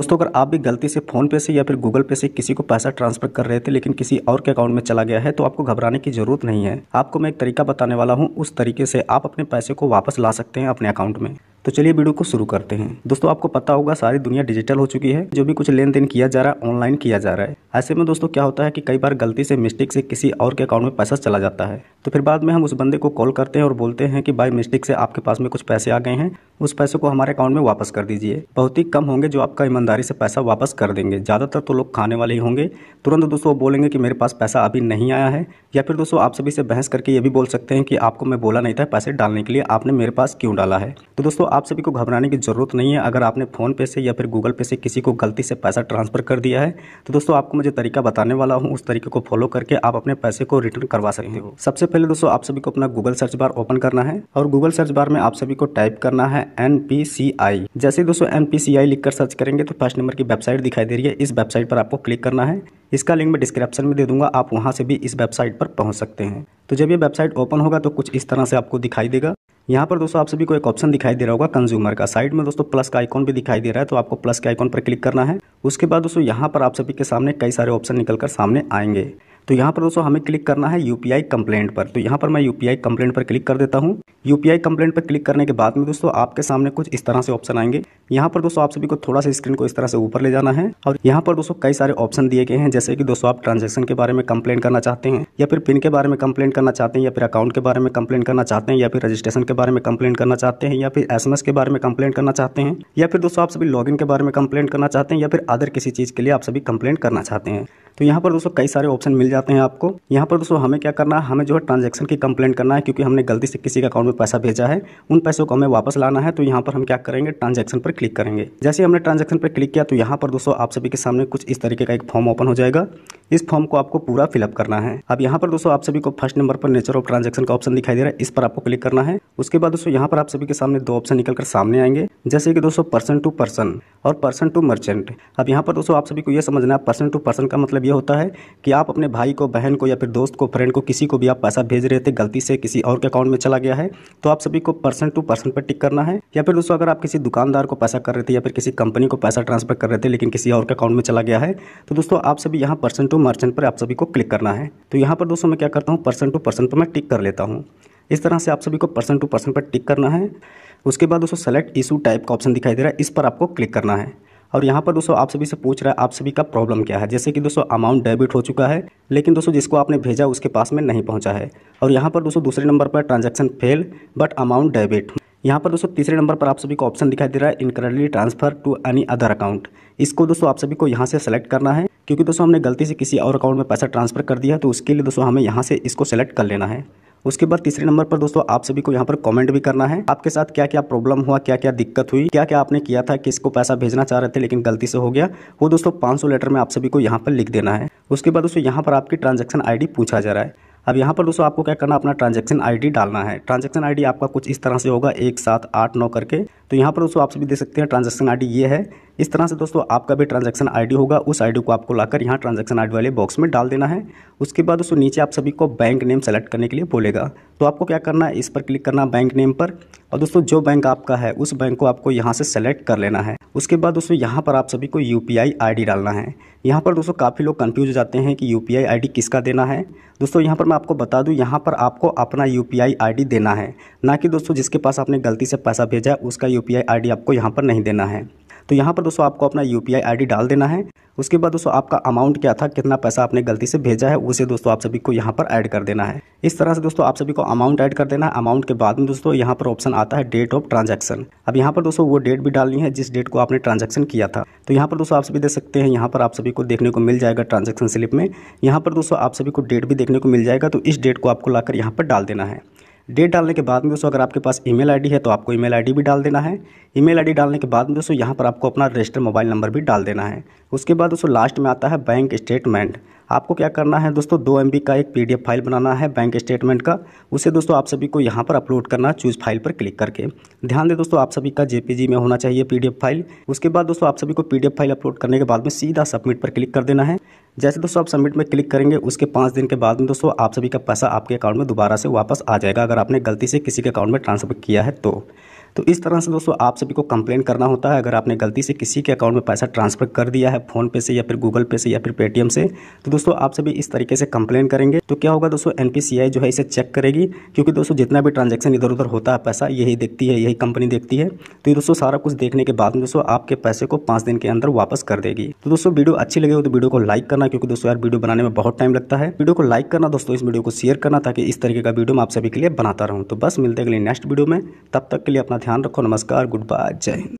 दोस्तों अगर आप भी गलती से फोन पे से या फिर गूगल पे से किसी को पैसा ट्रांसफ़र कर रहे थे लेकिन किसी और के अकाउंट में चला गया है तो आपको घबराने की ज़रूरत नहीं है आपको मैं एक तरीका बताने वाला हूँ उस तरीके से आप अपने पैसे को वापस ला सकते हैं अपने अकाउंट में तो चलिए वीडियो को शुरू करते हैं दोस्तों आपको पता होगा सारी दुनिया डिजिटल हो चुकी है जो भी कुछ लेन देन किया जा रहा है ऑनलाइन किया जा रहा है ऐसे में दोस्तों क्या होता है कि कई बार गलती से मिस्टेक से किसी और के अकाउंट में पैसा चला जाता है तो फिर बाद में हम उस बंदे को कॉल करते हैं और बोलते हैं कि बाई मिस्टेक से आपके पास में कुछ पैसे आ गए हैं उस पैसे को हमारे अकाउंट में वापस कर दीजिए बहुत ही कम होंगे जो आपका ईमानदारी से पैसा वापस कर देंगे ज़्यादातर तो लोग खाने वाले ही होंगे तुरंत दोस्तों बोलेंगे कि मेरे पास पैसा अभी नहीं आया है या फिर दोस्तों आप सभी से बहस करके ये भी बोल सकते हैं कि आपको मैं बोला नहीं था पैसे डालने के लिए आपने मेरे पास क्यों डाला है तो दोस्तों आप सभी को घबराने की ज़रूरत नहीं है अगर आपने फ़ोनपे से या फिर गूगल पे से किसी को गलती से पैसा ट्रांसफ़र कर दिया है तो दोस्तों आपको मैं तरीका बताने वाला हूँ उस तरीके को फॉलो करके आप अपने पैसे को रिटर्न करवा सकते हो सबसे पहले दोस्तों आप सभी को अपना गूगल सर्च बार ओपन करना है और गूगल सर्च बार में आप सभी को टाइप करना है एन पी सी आई जैसे दोस्तों एन पी सी आई लिख कर सर्च करेंगे तो फर्स्ट नंबर की वेबसाइट दिखाई दे रही है इस वेबसाइट पर आपको क्लिक करना है इसका लिंक मैं डिस्क्रिप्शन में दे दूंगा आप वहां से भी इस वेबसाइट पर पहुंच सकते हैं तो जब ये वेबसाइट ओपन होगा तो कुछ इस तरह से आपको दिखाई देगा यहाँ पर दोस्तों आप सभी को एक ऑप्शन दिखाई दे रहा होगा कंज्यूमर का साइड में दोस्तों प्लस का आइकॉन भी दिखाई दे रहा है तो आपको प्लस के आइकॉन पर क्लिक करना है उसके बाद दोस्तों यहाँ पर आप सभी के सामने कई सारे ऑप्शन निकल सामने आएंगे तो यहाँ पर दोस्तों हमें क्लिक करना है यूपीआई कंप्लेंट पर तो यहाँ पर मैं यूपीआई कंप्लेंट पर क्लिक कर देता हूँ यूपीआई कंप्लेंट पर क्लिक करने के बाद में दोस्तों आपके सामने कुछ इस तरह से ऑप्शन आएंगे यहाँ पर दोस्तों आप सभी को थोड़ा सा स्क्रीन को इस तरह से ऊपर ले जाना है और यहाँ पर दोस्तों कई सारे ऑप्शन दिए गए हैं जैसे कि दोस्तों आप ट्रांजेक्शन के बारे में कंप्लेन करना चाहते हैं या फिर पिन के बारे में कंप्लेन करना चाहते हैं या फिर अकाउंट के बारे में कंप्लेन करना चाहते हैं या फिर रजिस्ट्रेशन के बारे में कंप्लेन करना चाहते हैं या फिर एस के बारे में कंप्लेन करना चाहते हैं या फिर दोस्तों आप सभी लॉग के बारे में कंप्लेन करना चाहते हैं या फिर अदर किसी चीज़ के लिए आप सभी कंप्लेन करना चाहते हैं तो यहाँ पर दोस्तों कई सारे ऑप्शन मिल जाते हैं आपको यहाँ पर दोस्तों हमें क्या करना है हमें जो है ट्रांजेक्शन की कंप्लेंट करना है क्योंकि हमने गलती से किसी के अकाउंट में पैसा भेजा है उन पैसों को हमें वापस लाना है तो यहाँ पर हम क्या करेंगे ट्रांजेक्शन पर क्लिक करेंगे जैसे हमने ट्रांजेक्शन पर क्लिक किया तो यहाँ पर दोस्तों आप सभी के सामने कुछ इस तरीके का एक फॉर्म ओपन हो जाएगा इस फॉर्म को आपको पूरा फिलअप करना है अब यहाँ पर दोस्तों आप सभी को फर्स्ट नंबर पर नेचर ऑफ ट्रांजेक्शन का ऑप्शन दिखाई दे रहा है इस पर आपको क्लिक करना है उसके बाद दोस्तों यहाँ पर आप सभी के सामने दो ऑप्शन निकलकर सामने आएंगे जैसे कि दोस्तों पर्सन टू पर्सन और पर्सन टू मर्चेंट अब यहाँ पर दोस्तों आप सभी को यह समझना है पर्सन टू पर्सन का मतलब ये होता है कि आप अपने भाई को बहन को या फिर दोस्त को फ्रेंड को किसी को भी आप पैसा भेज रहे थे गलती से किसी और के अकाउंट में चला गया है तो आप सभी को पर्सन टू पर्सन पर टिक करना है या फिर दोस्तों अगर आप किसी दुकानदार को पैसा कर रहे थे या फिर किसी कंपनी को पैसा ट्रांसफर कर रहे थे लेकिन किसी और के अकाउंट में चला गया है तो दोस्तों आप सभी यहाँ पर्सन टू मर्चेंट पर आप सभी को क्लिक करना है तो यहाँ पर दोस्तों मैं क्या करता हूँ पर्सन टू पर्सन पर मैं टिक कर लेता हूँ इस तरह से आप सभी को पर्सन टू पर्सन पर टिक करना है उसके बाद दोस्तों सेलेक्ट इशू टाइप का ऑप्शन दिखाई दे रहा है इस पर आपको क्लिक करना है और यहाँ पर दोस्तों आप सभी से पूछ रहा है आप सभी का प्रॉब्लम क्या है जैसे कि दोस्तों अमाउंट डेबिट हो चुका है लेकिन दोस्तों जिसको आपने भेजा उसके पास में नहीं पहुँचा है और यहाँ पर दोस्तों दूसरे नंबर पर transaction fail but amount debit यहाँ पर दोस्तों तीसरे नंबर पर आप सभी को ऑप्शन दिखाई दे रहा है incorrectly transfer to any other account इसको दोस्तों आप सभी को यहाँ से सेलेक्ट करना है क्योंकि दोस्तों हमने गलती से किसी और अकाउंट में पैसा ट्रांसफ़र कर दिया तो उसके लिए दोस्तों हमें यहाँ से इसको सेलेक्ट कर लेना है उसके बाद तीसरे नंबर पर दोस्तों आप सभी को यहाँ पर कमेंट भी करना है आपके साथ क्या क्या प्रॉब्लम हुआ क्या क्या दिक्कत हुई क्या क्या आपने किया था किसको पैसा भेजना चाह रहे थे लेकिन गलती से हो गया वो दोस्तों 500 लेटर में आप सभी को यहाँ पर लिख देना है उसके बाद दोस्तों यहाँ पर आपकी ट्रांजैक्शन आईडी पूछा जा रहा है अब यहाँ पर दोस्तों आपको क्या करना अपना ट्रांजेक्शन आईडी डालना है ट्रांजेक्शन आईडी आपका कुछ इस तरह से होगा एक सात आठ नौ करके तो यहाँ पर दोस्तों आप सभी देख सकते हैं ट्रांजेक्शन आईडी ये है इस तरह से दोस्तों आपका भी ट्रांजेक्शन आईडी होगा उस आईडी को आपको लाकर यहाँ ट्रांजेक्शन आई वाले बॉक्स में डाल देना है उसके बाद दोस्तों नीचे आप सभी को बैंक नेम सेलेक्ट करने के लिए बोलेगा तो आपको क्या करना है इस पर क्लिक करना बैंक नेम पर और दोस्तों जो बैंक आपका है उस बैंक को आपको यहाँ से सेलेक्ट कर लेना है उसके बाद दोस्तों यहाँ पर आप सभी को यू पी डालना है यहाँ पर दोस्तों काफ़ी लोग कन्फ्यूज हो जाते हैं कि यू पी किसका देना है दोस्तों यहाँ पर मैं आपको बता दूँ यहाँ पर आपको अपना यू पी देना है ना कि दोस्तों जिसके पास आपने गलती से पैसा भेजा है उसका यू पी आपको यहाँ पर नहीं देना है तो यहाँ पर दोस्तों आपको अपना यू पी डाल देना है उसके बाद दोस्तों आपका अमाउंट क्या था कितना पैसा आपने गलती से भेजा है उसे दोस्तों आप सभी को यहाँ पर ऐड कर देना है इस तरह से दोस्तों आप सभी को अमाउंट ऐड कर देना है अमाउंट के बाद में दोस्तों यहाँ पर ऑप्शन आता है डेट ऑफ ट्रांजैक्शन अब यहाँ पर दोस्तों वो डेट भी डालनी है जिस डेट को आपने ट्रांजेक्शन किया था तो यहाँ पर दोस्तों आप सभी देख सकते हैं यहाँ पर आप सभी को देखने को मिल जाएगा ट्रांजेक्शन स्लिप में यहाँ पर दोस्तों आप सभी को डेट भी देखने को मिल जाएगा तो इस डेट को आपको लाकर यहाँ पर डाल देना है डेट डालने के बाद में दोस्तों अगर आपके पास ईमेल आईडी है तो आपको ईमेल आईडी भी डाल देना है ईमेल आईडी डालने के बाद में दोस्तों यहाँ पर आपको अपना रजिस्टर मोबाइल नंबर भी डाल देना है उसके बाद दोस्तों लास्ट में आता है बैंक स्टेटमेंट आपको क्या करना है दोस्तों दो एम का एक पी फाइल बनाना है बैंक स्टेटमेंट का उसे दोस्तों आप सभी को यहाँ पर अपलोड करना चूज फाइल पर क्लिक करके ध्यान दें दोस्तों आप सभी का जेपीजी में होना चाहिए पी फाइल उसके बाद दोस्तों आप सभी को पी फाइल अपलोड करने के बाद में सीधा सबमिट पर क्लिक कर देना है जैसे दोस्तों आप सबमिट में क्लिक करेंगे उसके पाँच दिन के बाद में दोस्तों आप सभी का पैसा आपके अकाउंट में दोबारा से वापस आ जाएगा अगर आपने गलती से किसी के अकाउंट में ट्रांसफर किया है तो तो इस तरह से दोस्तों आप सभी को कंप्लेन करना होता है अगर आपने गलती से किसी के अकाउंट में पैसा ट्रांसफ़र कर दिया है फोन पे से या फिर गूगल पे से या फिर पेटीएम से तो दोस्तों आप सभी इस तरीके से कंप्लेन करेंगे तो क्या होगा दोस्तों एन जो है इसे चेक करेगी क्योंकि दोस्तों जितना भी ट्रांजेक्शन इधर उधर होता है पैसा यही देखती है यही कंपनी देखती है तो ये दोस्तों सारा कुछ देखने के बाद दोस्तों आपके पैसे को पाँच दिन के अंदर वापस कर देगी तो दोस्तों वीडियो अच्छी लगे हो तो वीडियो को लाइक करना क्योंकि दोस्तों यार वीडियो बनाने में बहुत टाइम लगता है वीडियो को लाइक करना दोस्तों इस वीडियो को शेयर करना ताकि इस तरीके का वीडियो मैं आप सभी के लिए बनाता रहूँ तो बस मिलते अगले नेक्स्ट वीडियो में तब तक के लिए अपना ध्यान रखो नमस्कार गुड बाय जय हिंद